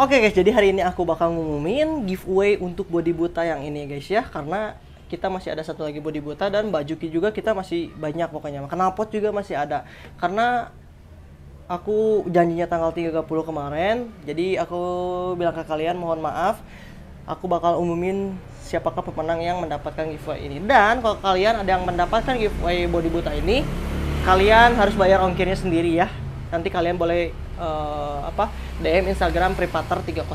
Oke okay guys, jadi hari ini aku bakal ngumumin giveaway untuk body buta yang ini guys ya Karena kita masih ada satu lagi body buta dan baju Juki juga kita masih banyak pokoknya Knalpot juga masih ada Karena aku janjinya tanggal 30 kemarin Jadi aku bilang ke kalian mohon maaf Aku bakal umumin siapakah pemenang yang mendapatkan giveaway ini Dan kalau kalian ada yang mendapatkan giveaway body buta ini Kalian harus bayar ongkirnya sendiri ya nanti kalian boleh uh, apa DM Instagram Pripater 308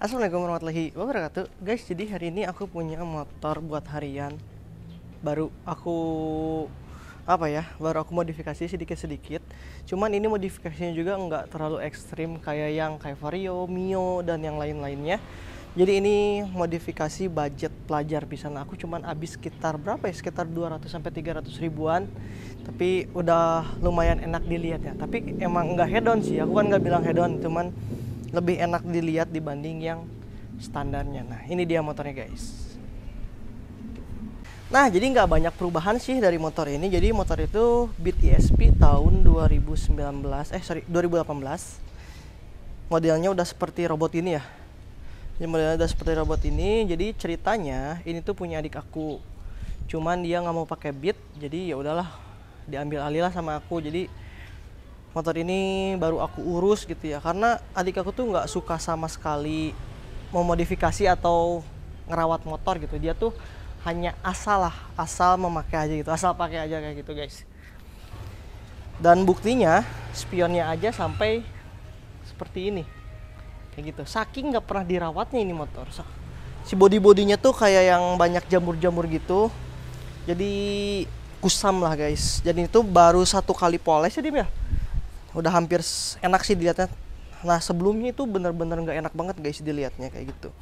Assalamualaikum warahmatullahi wabarakatuh guys jadi hari ini aku punya motor buat harian baru aku apa ya baru aku modifikasi sedikit-sedikit cuman ini modifikasinya juga nggak terlalu ekstrim kayak yang kayak Vario, Mio dan yang lain-lainnya jadi ini modifikasi budget pelajar pisan aku cuman habis sekitar berapa ya sekitar 200 sampai 300 ribuan tapi udah lumayan enak dilihat ya tapi emang nggak hedon sih aku kan nggak bilang hedon, cuman lebih enak dilihat dibanding yang standarnya nah ini dia motornya guys Nah, jadi nggak banyak perubahan sih dari motor ini. Jadi motor itu Beat ESP tahun 2019, eh sorry 2018. Modelnya udah seperti robot ini ya yang ada seperti robot ini jadi ceritanya ini tuh punya adik aku cuman dia nggak mau pakai bit. jadi ya udahlah diambil alih lah sama aku jadi motor ini baru aku urus gitu ya karena adik aku tuh nggak suka sama sekali memodifikasi atau ngerawat motor gitu dia tuh hanya asal lah asal memakai aja gitu asal pakai aja kayak gitu guys dan buktinya spionnya aja sampai seperti ini kayak gitu saking nggak pernah dirawatnya ini motor si body bodinya tuh kayak yang banyak jamur jamur gitu jadi kusam lah guys jadi itu baru satu kali poles ya Dim ya udah hampir enak sih dilihatnya nah sebelumnya itu bener-bener nggak enak banget guys dilihatnya kayak gitu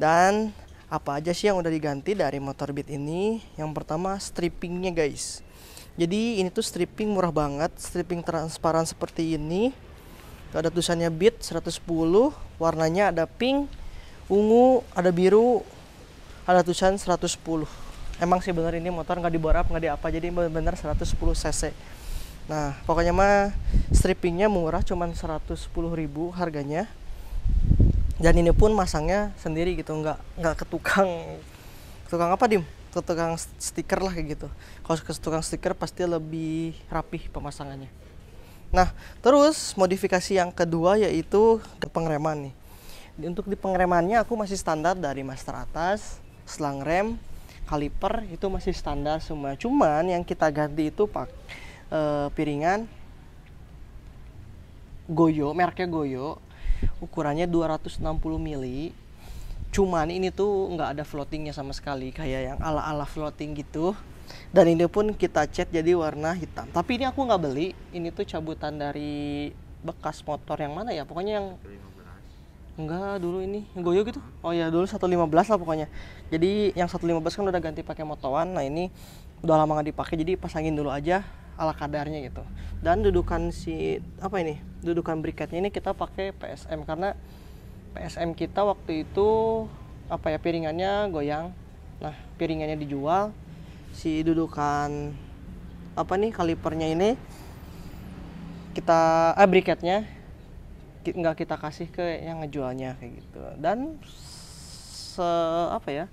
dan apa aja sih yang udah diganti dari motor Beat ini yang pertama strippingnya guys jadi ini tuh stripping murah banget stripping transparan seperti ini itu ada tulisannya bit 110, warnanya ada pink, ungu, ada biru, ada tulisan 110. Emang sih bener ini motor nggak diborap nggak di apa, jadi bener-bener 110 cc. Nah, pokoknya mah strippingnya murah, cuman 110 ribu harganya. Dan ini pun masangnya sendiri gitu, nggak nggak ke tukang tukang apa dim? Ke tukang stiker lah kayak gitu. Kalau ke tukang stiker pasti lebih rapih pemasangannya. Nah, terus modifikasi yang kedua yaitu ke pengereman nih. Untuk di pengeremannya aku masih standar dari master atas, selang rem, kaliper itu masih standar semua. Cuman yang kita ganti itu pak e, piringan Goyo, merknya Goyo. Ukurannya 260 mili. Cuman ini tuh nggak ada floatingnya sama sekali kayak yang ala-ala floating gitu dan ini pun kita cat jadi warna hitam tapi ini aku nggak beli ini tuh cabutan dari bekas motor yang mana ya pokoknya yang enggak dulu ini goyo gitu oh ya dulu 115 lah pokoknya jadi yang 115 kan udah ganti pakai motowan nah ini udah lama nggak dipakai jadi pasangin dulu aja ala kadarnya gitu dan dudukan si apa ini dudukan briketnya ini kita pakai PSM karena PSM kita waktu itu apa ya piringannya goyang nah piringannya dijual si dudukan apa nih kalipernya ini kita eh briketnya nggak kita kasih ke yang ngejualnya kayak gitu dan se apa ya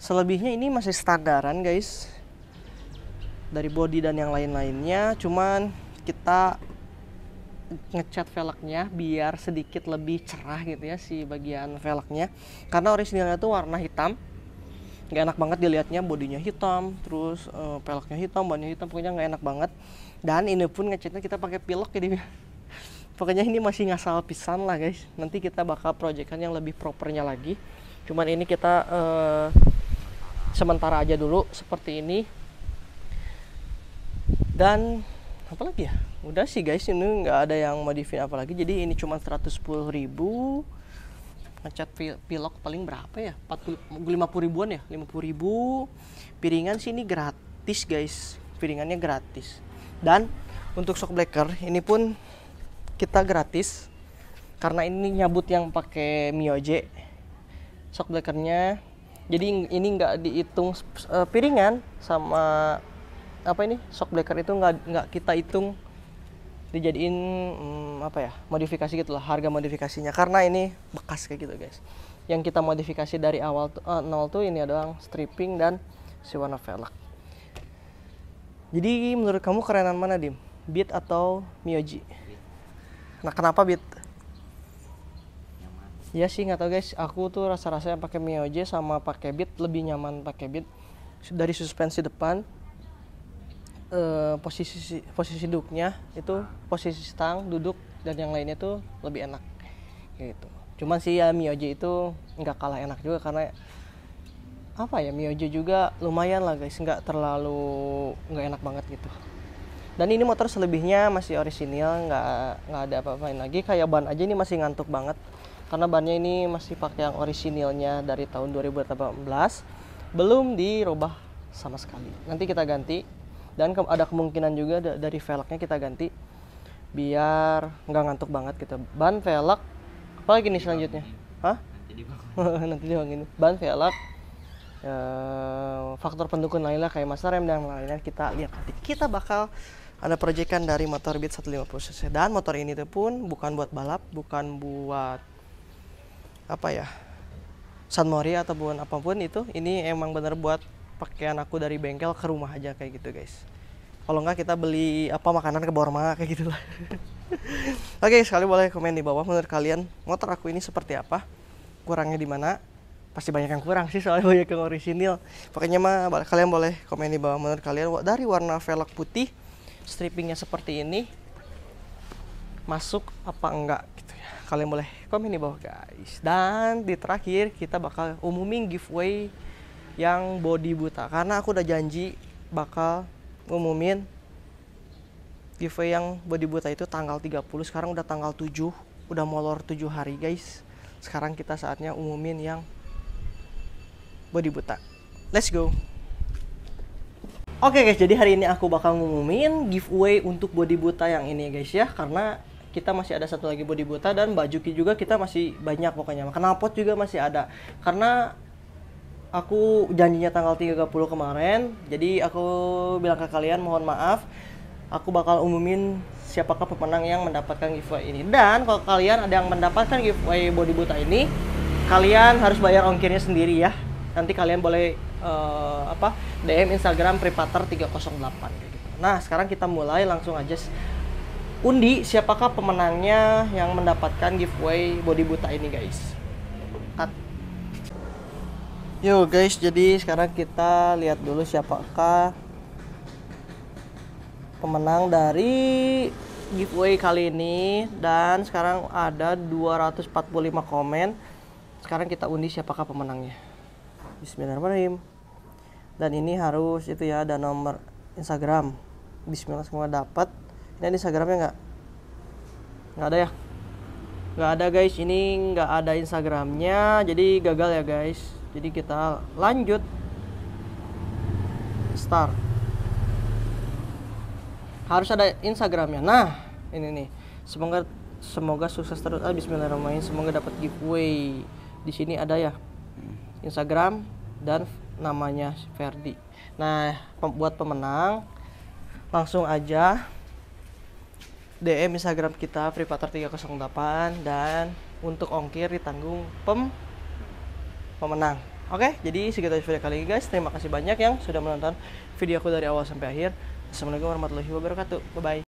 selebihnya ini masih standaran guys dari body dan yang lain-lainnya cuman kita ngecat velgnya biar sedikit lebih cerah gitu ya si bagian velgnya karena orisinilnya tuh warna hitam nggak enak banget dilihatnya bodinya hitam terus uh, peleknya hitam bannya hitam pokoknya nggak enak banget dan ini pun ngecatnya kita pakai pilok jadi pokoknya ini masih ngasal pisan lah guys nanti kita bakal proyekkan yang lebih propernya lagi cuman ini kita uh, sementara aja dulu seperti ini dan apa lagi ya udah sih guys ini nggak ada yang modifin apa lagi jadi ini cuma 110.000 ribu ngecat pilok paling berapa ya? 40 50 ribuan ya? 50 ribu. Piringan sini gratis, guys. Piringannya gratis. Dan untuk shock blacker ini pun kita gratis karena ini nyabut yang pakai Mioje. Shock blackernya jadi ini nggak dihitung eh, piringan sama apa ini shock blacker itu nggak nggak kita hitung dijadiin hmm, apa ya modifikasi gitulah harga modifikasinya karena ini bekas kayak gitu guys yang kita modifikasi dari awal uh, nol tuh ini adalah stripping dan si warna velg jadi menurut kamu kerenan mana dim beat atau mioji nah kenapa beat ya sih nggak tau guys aku tuh rasa-rasanya pakai mioji sama pakai beat lebih nyaman pakai beat dari suspensi depan Eh, posisi posisi duduknya itu posisi stang duduk dan yang lainnya tuh lebih enak gitu cuman sih ya Miyoji itu nggak kalah enak juga karena apa ya Miyoji juga lumayan lah guys nggak terlalu nggak enak banget gitu dan ini motor selebihnya masih orisinil nggak nggak ada apa apa lagi kayak ban aja ini masih ngantuk banget karena bannya ini masih pakai yang orisinilnya dari tahun 2018 belum dirubah sama sekali nanti kita ganti dan ke ada kemungkinan juga da dari velgnya kita ganti biar nggak ngantuk banget kita gitu. ban velg apa lagi nih selanjutnya hah nanti dibangun ban velg e faktor pendukung lainnya kayak masa rem dan lain-lain kita lihat nanti kita bakal ada proyekan dari motor Beat 150 cc dan motor ini tuh pun bukan buat balap bukan buat apa ya San Mori ataupun apapun itu ini emang bener buat pakaian aku dari bengkel ke rumah aja kayak gitu guys kalau nggak kita beli apa makanan ke Borma kayak gitulah oke okay, sekali boleh komen di bawah menurut kalian motor aku ini seperti apa kurangnya di mana pasti banyak yang kurang sih soalnya banyak yang orisinil pokoknya mah kalian boleh komen di bawah menurut kalian dari warna velg putih strippingnya seperti ini masuk apa enggak gitu ya kalian boleh komen di bawah guys dan di terakhir kita bakal umumin giveaway yang body buta karena aku udah janji bakal ngumumin giveaway yang body buta itu tanggal 30 sekarang udah tanggal 7 udah molor 7 hari guys sekarang kita saatnya umumin yang body buta let's go Oke okay guys, jadi hari ini aku bakal ngumumin giveaway untuk body buta yang ini guys ya Karena kita masih ada satu lagi body buta dan baju juga kita masih banyak pokoknya Kenalpot juga masih ada Karena aku janjinya tanggal 30 kemarin. Jadi aku bilang ke kalian mohon maaf. Aku bakal umumin siapakah pemenang yang mendapatkan giveaway ini. Dan kalau kalian ada yang mendapatkan giveaway body buta ini, kalian harus bayar ongkirnya sendiri ya. Nanti kalian boleh uh, apa? DM Instagram prepater 308 gitu. Nah, sekarang kita mulai langsung aja undi siapakah pemenangnya yang mendapatkan giveaway body buta ini, guys. Yo guys, jadi sekarang kita lihat dulu siapakah pemenang dari giveaway kali ini dan sekarang ada 245 komen. Sekarang kita undi siapakah pemenangnya. Bismillahirrahmanirrahim. Dan ini harus itu ya ada nomor Instagram. Bismillah semua dapat. Ini Instagramnya nggak? Nggak ada ya? Nggak ada guys. Ini nggak ada Instagramnya. Jadi gagal ya guys jadi kita lanjut start harus ada instagramnya nah ini nih semoga semoga sukses terus ah, Bismillahirrahmanirrahim semoga dapat giveaway di sini ada ya Instagram dan namanya Ferdi nah buat pemenang langsung aja DM Instagram kita Privator 308 dan untuk ongkir ditanggung pem pemenang. Oke, jadi segitu aja video kali ini guys. Terima kasih banyak yang sudah menonton video aku dari awal sampai akhir. Assalamualaikum warahmatullahi wabarakatuh. Bye-bye.